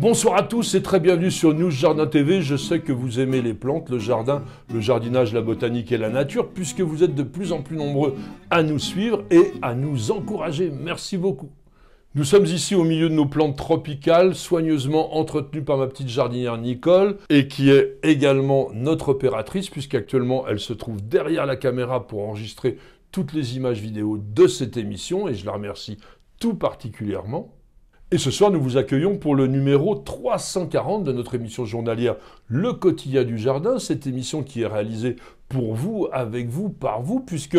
Bonsoir à tous et très bienvenue sur News Jardin TV. Je sais que vous aimez les plantes, le jardin, le jardinage, la botanique et la nature, puisque vous êtes de plus en plus nombreux à nous suivre et à nous encourager. Merci beaucoup. Nous sommes ici au milieu de nos plantes tropicales, soigneusement entretenues par ma petite jardinière Nicole, et qui est également notre opératrice, puisqu'actuellement elle se trouve derrière la caméra pour enregistrer toutes les images vidéo de cette émission, et je la remercie tout particulièrement. Et ce soir, nous vous accueillons pour le numéro 340 de notre émission journalière Le Quotidien du Jardin, cette émission qui est réalisée pour vous, avec vous, par vous, puisque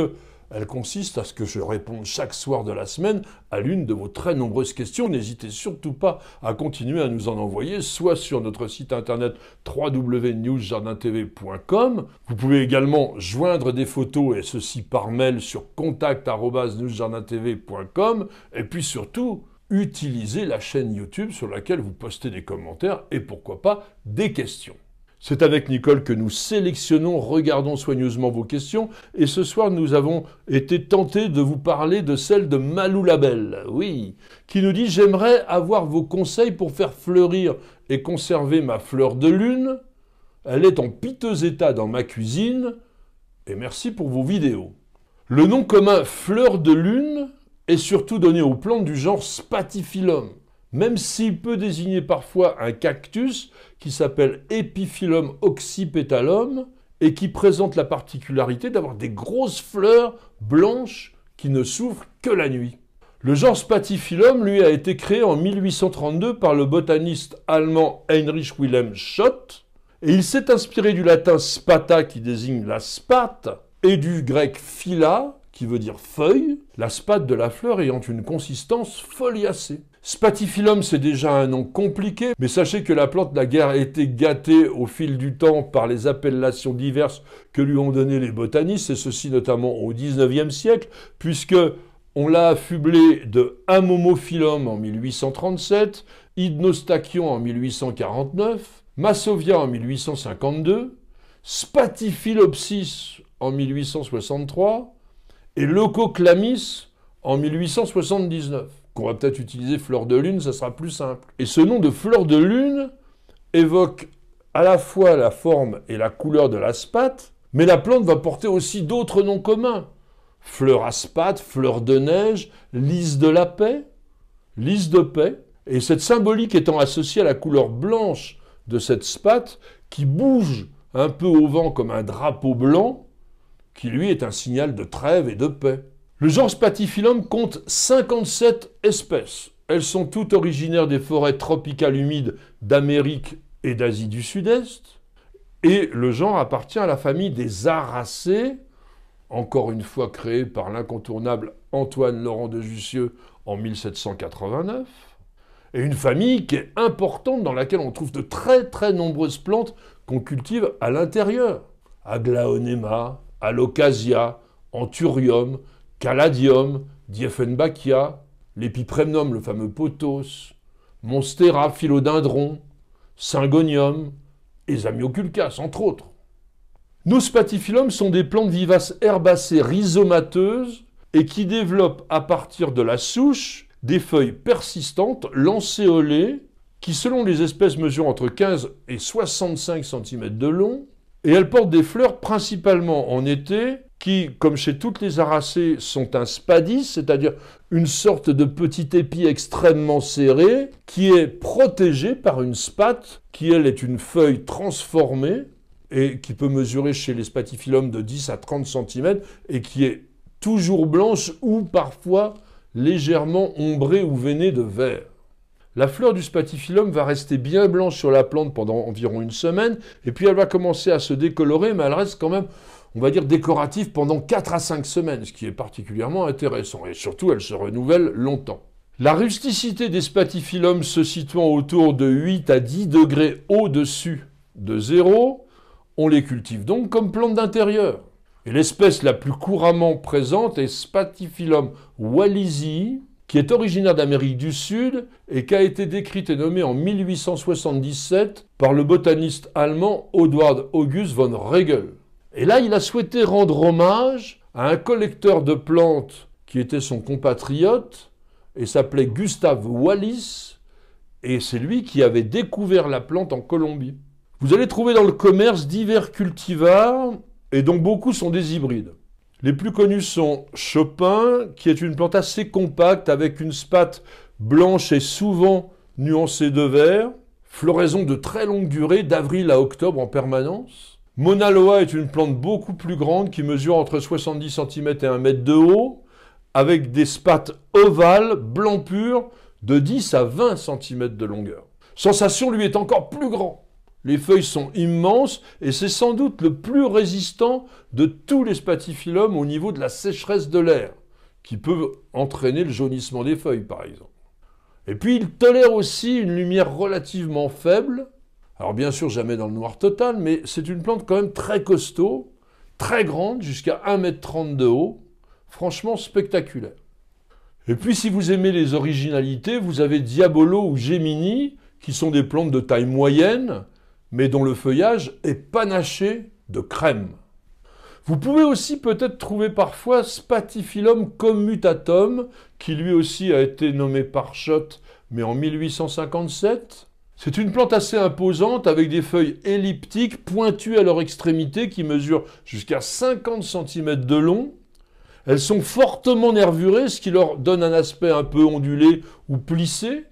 elle consiste à ce que je réponde chaque soir de la semaine à l'une de vos très nombreuses questions. N'hésitez surtout pas à continuer à nous en envoyer, soit sur notre site internet www.newsjardintv.com. Vous pouvez également joindre des photos, et ceci par mail, sur contact.newsjardintv.com. Et puis surtout, utilisez la chaîne YouTube sur laquelle vous postez des commentaires et pourquoi pas des questions. C'est avec Nicole que nous sélectionnons, regardons soigneusement vos questions, et ce soir nous avons été tentés de vous parler de celle de Malou Labelle, oui, qui nous dit J'aimerais avoir vos conseils pour faire fleurir et conserver ma fleur de lune. Elle est en piteux état dans ma cuisine, et merci pour vos vidéos. Le nom commun fleur de lune et surtout donné aux plantes du genre Spatiphyllum, même s'il peut désigner parfois un cactus qui s'appelle Epiphyllum oxypetalum et qui présente la particularité d'avoir des grosses fleurs blanches qui ne souffrent que la nuit. Le genre Spatiphyllum lui, a été créé en 1832 par le botaniste allemand Heinrich Wilhelm Schott, et il s'est inspiré du latin spata qui désigne la spate, et du grec phyla qui veut dire feuille, la spate de la fleur ayant une consistance foliacée. Spatifilum, c'est déjà un nom compliqué, mais sachez que la plante n'a guère été gâtée au fil du temps par les appellations diverses que lui ont donné les botanistes, et ceci notamment au XIXe siècle, puisque on l'a affublé de Amomophyllum en 1837, Hydnostachyon en 1849, Massovia en 1852, Spatifilopsis en 1863, et Lococlamis en 1879, qu'on va peut-être utiliser Fleur de Lune, ça sera plus simple. Et ce nom de Fleur de Lune évoque à la fois la forme et la couleur de l'aspate, mais la plante va porter aussi d'autres noms communs. Fleur aspate, fleur de neige, lys de la paix, lys de paix. Et cette symbolique étant associée à la couleur blanche de cette spate qui bouge un peu au vent comme un drapeau blanc, qui lui est un signal de trêve et de paix. Le genre Spatiphyllum compte 57 espèces. Elles sont toutes originaires des forêts tropicales humides d'Amérique et d'Asie du Sud-Est. Et le genre appartient à la famille des aracées, encore une fois créée par l'incontournable Antoine Laurent de Jussieu en 1789. Et une famille qui est importante dans laquelle on trouve de très très nombreuses plantes qu'on cultive à l'intérieur. Aglaonema, Alocasia, anthurium, Caladium, Dieffenbachia, l'épipremnum, le fameux potos, Monstera, Philodendron, Syngonium et Zamioculcas, entre autres. Nos spatifilums sont des plantes vivaces herbacées rhizomateuses et qui développent à partir de la souche des feuilles persistantes, lancéolées, qui selon les espèces mesurent entre 15 et 65 cm de long et elle porte des fleurs principalement en été, qui, comme chez toutes les aracées, sont un spadis, c'est-à-dire une sorte de petit épi extrêmement serré, qui est protégé par une spate, qui elle est une feuille transformée, et qui peut mesurer chez les spatiphyllums de 10 à 30 cm, et qui est toujours blanche ou parfois légèrement ombrée ou veinée de vert. La fleur du spatiphyllum va rester bien blanche sur la plante pendant environ une semaine, et puis elle va commencer à se décolorer, mais elle reste quand même, on va dire, décorative pendant 4 à 5 semaines, ce qui est particulièrement intéressant, et surtout elle se renouvelle longtemps. La rusticité des spatifilums se situant autour de 8 à 10 degrés au-dessus de zéro, on les cultive donc comme plantes d'intérieur. Et l'espèce la plus couramment présente est Spatiphyllum wallisii, qui est originaire d'Amérique du Sud et qui a été décrite et nommée en 1877 par le botaniste allemand Eduard August von Regel. Et là, il a souhaité rendre hommage à un collecteur de plantes qui était son compatriote et s'appelait Gustave Wallis, et c'est lui qui avait découvert la plante en Colombie. Vous allez trouver dans le commerce divers cultivars, et dont beaucoup sont des hybrides. Les plus connus sont Chopin, qui est une plante assez compacte avec une spate blanche et souvent nuancée de vert, floraison de très longue durée, d'avril à octobre en permanence. Monaloa est une plante beaucoup plus grande qui mesure entre 70 cm et 1 mètre de haut, avec des spates ovales, blanc pur, de 10 à 20 cm de longueur. Sensation lui est encore plus grand. Les feuilles sont immenses et c'est sans doute le plus résistant de tous les spatifilums au niveau de la sécheresse de l'air, qui peut entraîner le jaunissement des feuilles par exemple. Et puis il tolère aussi une lumière relativement faible, alors bien sûr jamais dans le noir total, mais c'est une plante quand même très costaud, très grande, jusqu'à 1m30 de haut, franchement spectaculaire. Et puis si vous aimez les originalités, vous avez Diabolo ou Gemini, qui sont des plantes de taille moyenne, mais dont le feuillage est panaché de crème. Vous pouvez aussi peut-être trouver parfois Spathiphyllum commutatum, qui lui aussi a été nommé par Schott, mais en 1857. C'est une plante assez imposante avec des feuilles elliptiques pointues à leur extrémité qui mesurent jusqu'à 50 cm de long. Elles sont fortement nervurées, ce qui leur donne un aspect un peu ondulé ou plissé.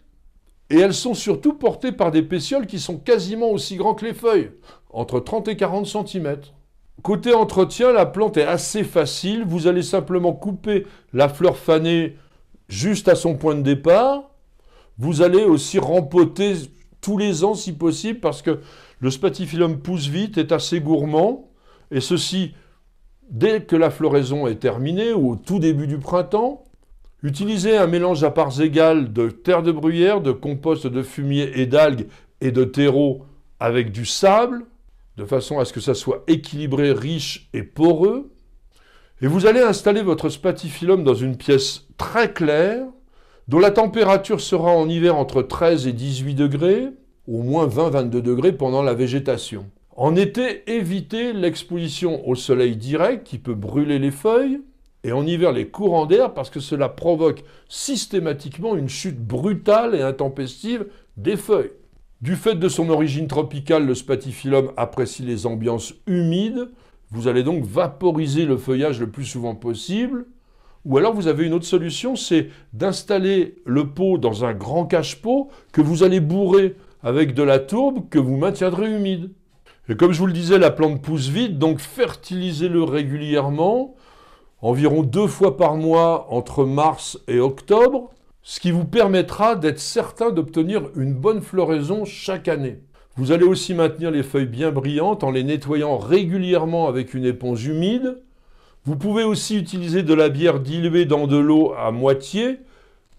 Et elles sont surtout portées par des pétioles qui sont quasiment aussi grands que les feuilles, entre 30 et 40 cm. Côté entretien, la plante est assez facile. Vous allez simplement couper la fleur fanée juste à son point de départ. Vous allez aussi rempoter tous les ans si possible parce que le spatifilum pousse vite, est assez gourmand. Et ceci, dès que la floraison est terminée ou au tout début du printemps, Utilisez un mélange à parts égales de terre de bruyère, de compost de fumier et d'algues et de terreau avec du sable, de façon à ce que ça soit équilibré, riche et poreux. Et vous allez installer votre spatifilum dans une pièce très claire, dont la température sera en hiver entre 13 et 18 degrés, au moins 20-22 degrés pendant la végétation. En été, évitez l'exposition au soleil direct qui peut brûler les feuilles, et en hiver les courants d'air parce que cela provoque systématiquement une chute brutale et intempestive des feuilles. Du fait de son origine tropicale, le spatiphyllum apprécie les ambiances humides. Vous allez donc vaporiser le feuillage le plus souvent possible. Ou alors vous avez une autre solution, c'est d'installer le pot dans un grand cache-pot que vous allez bourrer avec de la tourbe que vous maintiendrez humide. Et comme je vous le disais, la plante pousse vite, donc fertilisez-le régulièrement environ deux fois par mois entre mars et octobre, ce qui vous permettra d'être certain d'obtenir une bonne floraison chaque année. Vous allez aussi maintenir les feuilles bien brillantes en les nettoyant régulièrement avec une éponge humide. Vous pouvez aussi utiliser de la bière diluée dans de l'eau à moitié,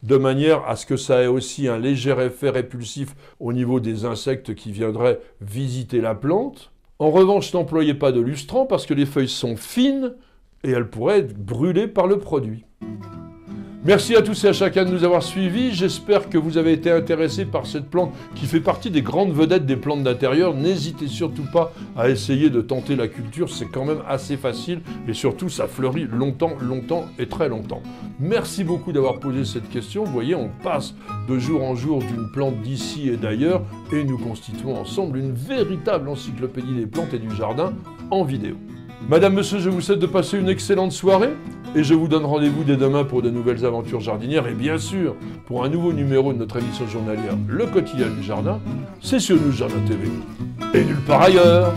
de manière à ce que ça ait aussi un léger effet répulsif au niveau des insectes qui viendraient visiter la plante. En revanche, n'employez pas de lustrant parce que les feuilles sont fines et elle pourrait être brûlée par le produit. Merci à tous et à chacun de nous avoir suivis. J'espère que vous avez été intéressés par cette plante qui fait partie des grandes vedettes des plantes d'intérieur. N'hésitez surtout pas à essayer de tenter la culture, c'est quand même assez facile et surtout ça fleurit longtemps, longtemps et très longtemps. Merci beaucoup d'avoir posé cette question. Vous voyez, on passe de jour en jour d'une plante d'ici et d'ailleurs et nous constituons ensemble une véritable encyclopédie des plantes et du jardin en vidéo. Madame, monsieur, je vous souhaite de passer une excellente soirée et je vous donne rendez-vous dès demain pour de nouvelles aventures jardinières et bien sûr pour un nouveau numéro de notre émission journalière Le quotidien du jardin, c'est sur Nous Jardin TV et nulle part ailleurs.